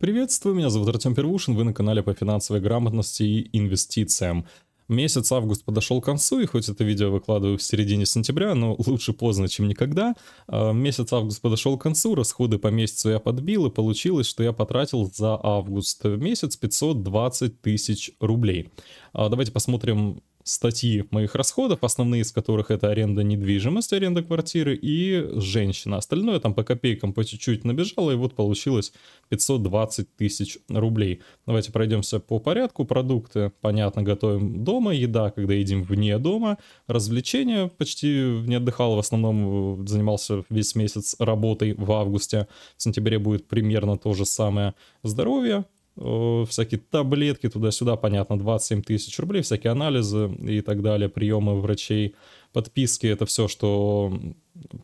Приветствую, меня зовут Артем Первушин, вы на канале по финансовой грамотности и инвестициям. Месяц август подошел к концу, и хоть это видео выкладываю в середине сентября, но лучше поздно, чем никогда. Э, месяц август подошел к концу, расходы по месяцу я подбил, и получилось, что я потратил за август месяц 520 тысяч рублей. А, давайте посмотрим, статьи моих расходов, основные из которых это аренда недвижимости, аренда квартиры и женщина. Остальное там по копейкам по чуть-чуть набежало, и вот получилось 520 тысяч рублей. Давайте пройдемся по порядку. Продукты, понятно, готовим дома, еда, когда едим вне дома, развлечения, почти не отдыхал, в основном э, занимался весь месяц работой в августе, в сентябре будет примерно то же самое. Здоровье, Э, всякие таблетки туда-сюда, понятно, 27 тысяч рублей, всякие анализы и так далее, приемы врачей, подписки, это все, что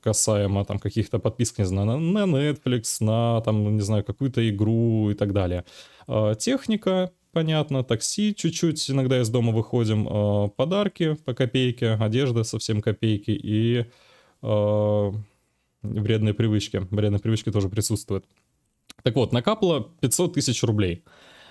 касаемо там каких-то подписок, не знаю, на Netflix, на там, не знаю, какую-то игру и так далее. А, техника, понятно, такси чуть-чуть, иногда из дома выходим, а, подарки по копейке, одежда совсем копейки и а, вредные привычки. Вредные привычки тоже присутствуют. Так вот, накапало 500 тысяч рублей.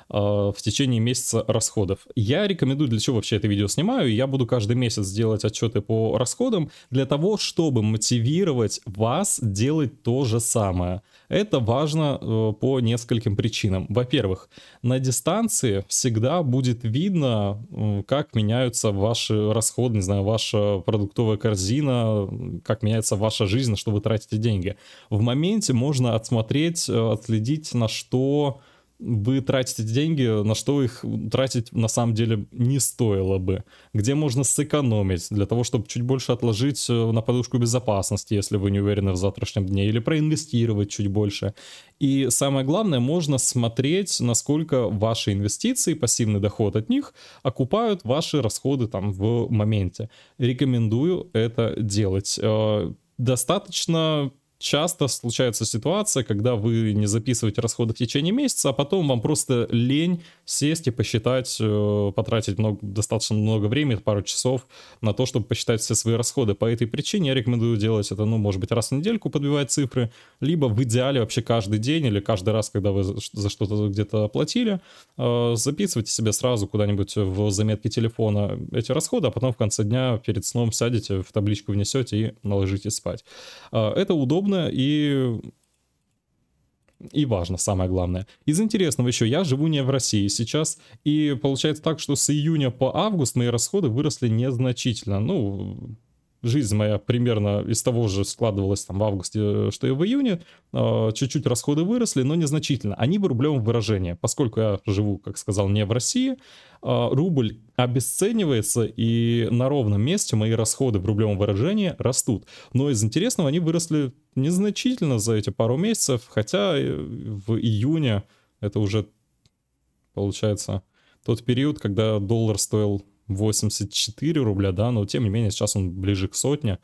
Э, в течение месяца расходов. Я рекомендую, для чего вообще это видео снимаю, я буду каждый месяц делать отчеты по расходам для того, чтобы мотивировать вас делать то же самое. Это важно э, по нескольким причинам. Во-первых, на дистанции всегда будет видно, э, как меняются ваши расходы, не знаю, ваша продуктовая корзина, как меняется ваша жизнь, что вы тратите деньги. В моменте можно отсмотреть, отследить, на что вы тратите деньги, на что их тратить на самом деле не стоило бы. Где можно сэкономить для того, чтобы чуть больше отложить э, на подушку безопасности, если вы не уверены в завтрашнем дне, или проинвестировать чуть больше. И самое главное, можно смотреть, насколько ваши инвестиции, пассивный доход от них, окупают ваши расходы там в моменте. Рекомендую это делать. Э, достаточно часто случается ситуация, когда вы не записываете расходы в течение месяца, а потом вам просто лень сесть и посчитать, э, потратить много, достаточно много времени, пару часов на то, чтобы посчитать все свои расходы. По этой причине я рекомендую делать это, ну, может быть, раз в недельку подбивать цифры, либо в идеале вообще каждый день или каждый раз, когда вы за что-то где-то оплатили, э, записывайте себе сразу куда-нибудь в заметки телефона эти расходы, а потом в конце дня перед сном сядете, в табличку внесете и наложите спать. Э, это удобно, удобно и и важно, самое главное. Из интересного еще, я живу не в России сейчас, и получается так, что с июня по август мои расходы выросли незначительно. Ну, жизнь моя примерно из того же складывалась там в августе, э, что и в июне. А, чуть-чуть расходы выросли, но незначительно. Они в рублевом выражении. Поскольку я живу, как сказал, не в России, а, рубль обесценивается, и на ровном месте мои расходы в рублевом выражении растут. Но из интересного они выросли незначительно за эти пару месяцев, хотя э, в июне это уже, получается, тот период, когда доллар стоил 84 рубля, да, но тем не менее сейчас он ближе к сотне.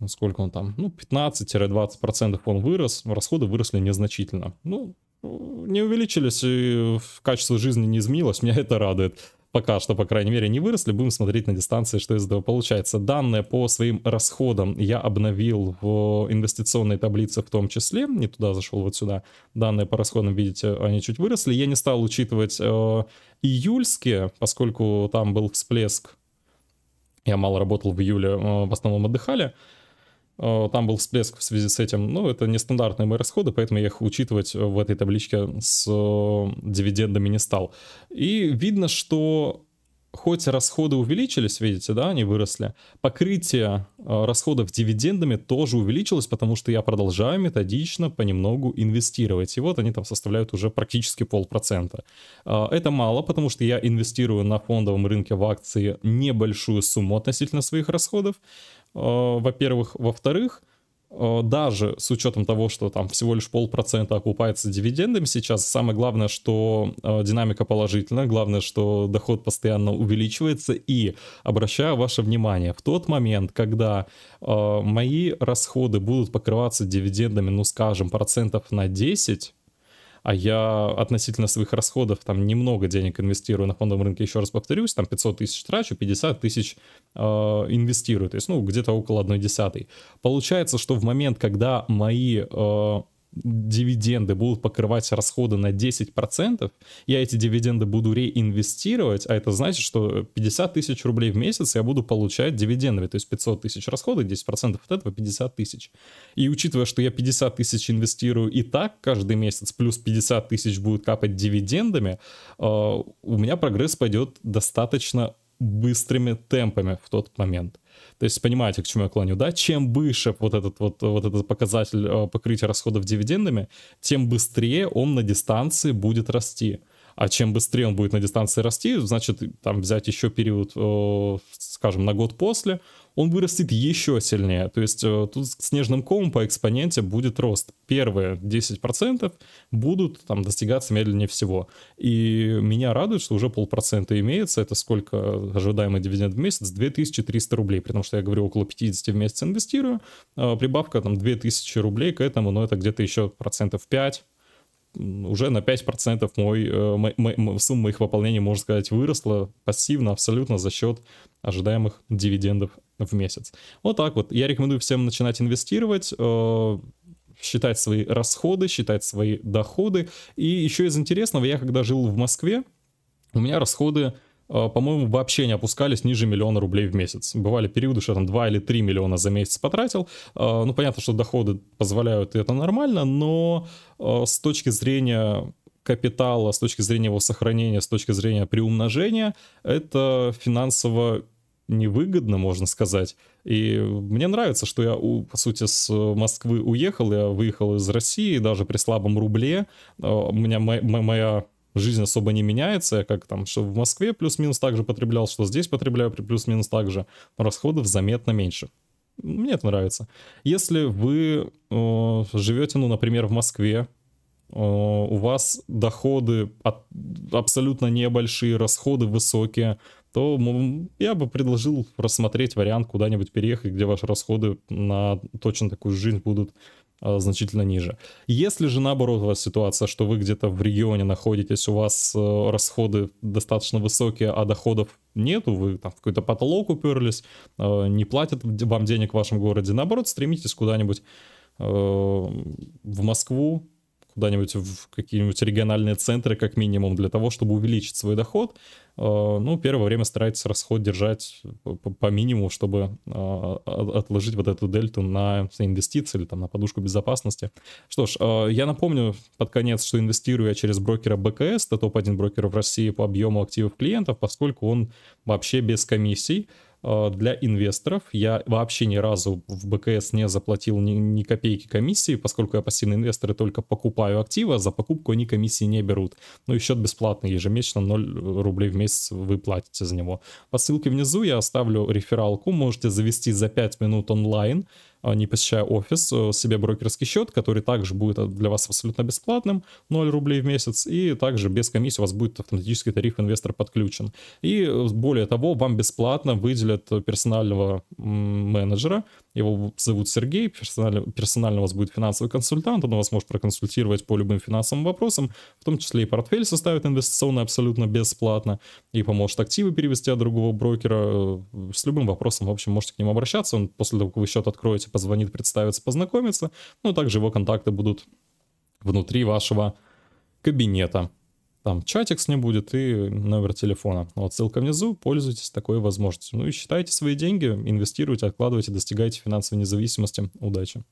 Ну, сколько он там? Ну, 15-20% он вырос, расходы выросли незначительно. Ну, ну не увеличились и качество жизни не изменилось, меня это радует пока что, по крайней мере, не выросли. Будем смотреть на дистанции, что из этого получается. Данные по своим расходам я обновил в инвестиционной таблице в том числе. Не туда зашел, вот сюда. Данные по расходам, видите, они чуть выросли. Я не стал учитывать э, июльские, поскольку там был всплеск. Я мало работал в июле, э, в основном отдыхали. Э, там был всплеск в связи с этим. Ну, это нестандартные мои расходы, поэтому я их учитывать э, в этой табличке с э, дивидендами не стал. И видно, что хоть расходы увеличились, видите, да, они выросли, покрытие расходов дивидендами тоже увеличилось, потому что я продолжаю методично понемногу инвестировать. И вот они там составляют уже практически полпроцента. Это мало, потому что я инвестирую на фондовом рынке в акции небольшую сумму относительно своих расходов. Э, во-первых. Во-вторых, э, даже с учетом того, что там всего лишь полпроцента окупается дивидендами сейчас, самое главное, что э, динамика положительная, главное, что доход постоянно увеличивается. И обращаю ваше внимание, в тот момент, когда мои расходы будут покрываться дивидендами, ну скажем, процентов на 10, а я относительно своих расходов там немного денег инвестирую на фондовом рынке, еще раз повторюсь, там 500 тысяч трачу, 50 тысяч э, инвестирую, то есть, ну, где-то около 1 десятой. Получается, что в момент, когда мои... Э, дивиденды будут покрывать расходы на 10%, я эти дивиденды буду реинвестировать, а это значит, что 50 тысяч рублей в месяц я буду получать дивидендами, то есть 500 тысяч расходы, 10% от этого 50 тысяч. И учитывая, что я 50 тысяч инвестирую и так каждый месяц, плюс 50 тысяч будет капать дивидендами, э, у меня прогресс пойдет достаточно быстрыми темпами в тот момент. То есть понимаете, к чему я клоню, да? Чем выше вот этот вот, вот этот показатель э, покрытия расходов дивидендами, тем быстрее он на дистанции будет расти. А чем быстрее он будет на дистанции расти, значит, там взять еще период э, скажем, на год после, он вырастет еще сильнее. То есть э, тут снежным комом по экспоненте будет рост. Первые 10% будут там достигаться медленнее всего. И меня радует, что уже полпроцента имеется. Это сколько ожидаемый дивиденд в месяц? 2300 рублей. Потому что я говорю, около 50 в месяц инвестирую. А прибавка там 2000 рублей к этому, но это где-то еще процентов 5 уже на 5% мой, мой, э, мой, сумма моих выполнений, можно сказать, выросла пассивно, абсолютно за счет ожидаемых дивидендов в месяц. Вот так вот. Я рекомендую всем начинать инвестировать, э, считать свои расходы, считать свои доходы. И еще из интересного, я когда жил в Москве, у меня расходы Э, по-моему, вообще не опускались ниже миллиона рублей в месяц. Бывали периоды, что там 2 или 3 миллиона за месяц потратил. Э, ну, понятно, что доходы позволяют, и это нормально, но э, с точки зрения капитала, с точки зрения его сохранения, с точки зрения приумножения, это финансово невыгодно, можно сказать. И мне нравится, что я, по сути, с Москвы уехал, я выехал из России, даже при слабом рубле у меня моя жизнь особо не меняется, как там, что в Москве плюс-минус так же потреблял, что здесь потребляю плюс-минус так же, но расходов заметно меньше. Мне это нравится. Если вы э, живете, ну, например, в Москве, э, у вас доходы от, абсолютно небольшие, расходы высокие, то я бы предложил рассмотреть вариант куда-нибудь переехать, где ваши расходы на точно такую жизнь будут Э, значительно ниже. Если же наоборот у вас ситуация, что вы где-то в регионе находитесь, у вас э, расходы достаточно высокие, а доходов нету, вы там в какой-то потолок уперлись, э, не платят вам денег в вашем городе, наоборот, стремитесь куда-нибудь в Москву, куда-нибудь в какие-нибудь региональные центры, как минимум, для того, чтобы увеличить свой доход. Э, ну, первое время старается расход держать по минимуму, чтобы э, отложить вот эту дельту на инвестиции или там на подушку безопасности. Что ж, э, я напомню под конец, что инвестирую я через брокера БКС, это топ-1 брокер в России по объему активов клиентов, поскольку он вообще без комиссий. Э, для инвесторов. Я вообще ни разу в БКС не заплатил ни, ни копейки комиссии, поскольку я пассивный инвестор и только покупаю активы, а за покупку они комиссии не берут. Ну и счет бесплатный, ежемесячно 0 рублей в месяц вы платите за него. По ссылке внизу я оставлю рефералку, можете завести за 5 минут онлайн, а, не посещая офис, э, себе брокерский счет, который также будет для вас абсолютно бесплатным, 0 рублей в месяц, и также без комиссии у вас будет автоматический тариф инвестор подключен. И э, более того, вам бесплатно выделят персонального менеджера, его зовут Сергей, персонально, персонально у вас будет финансовый консультант, он вас может проконсультировать по любым финансовым вопросам, в том числе и портфель составит инвестиционно абсолютно бесплатно, и поможет активы перевести от другого брокера, э, с любым вопросом, в общем, можете к нему обращаться, он после того, как вы счет откроете, позвонит, представится, познакомится. Ну, также его контакты будут внутри вашего кабинета. Там чатик с ним будет и номер телефона. Вот ссылка внизу, пользуйтесь такой возможностью. Ну и считайте свои деньги, инвестируйте, откладывайте, достигайте финансовой независимости. Удачи!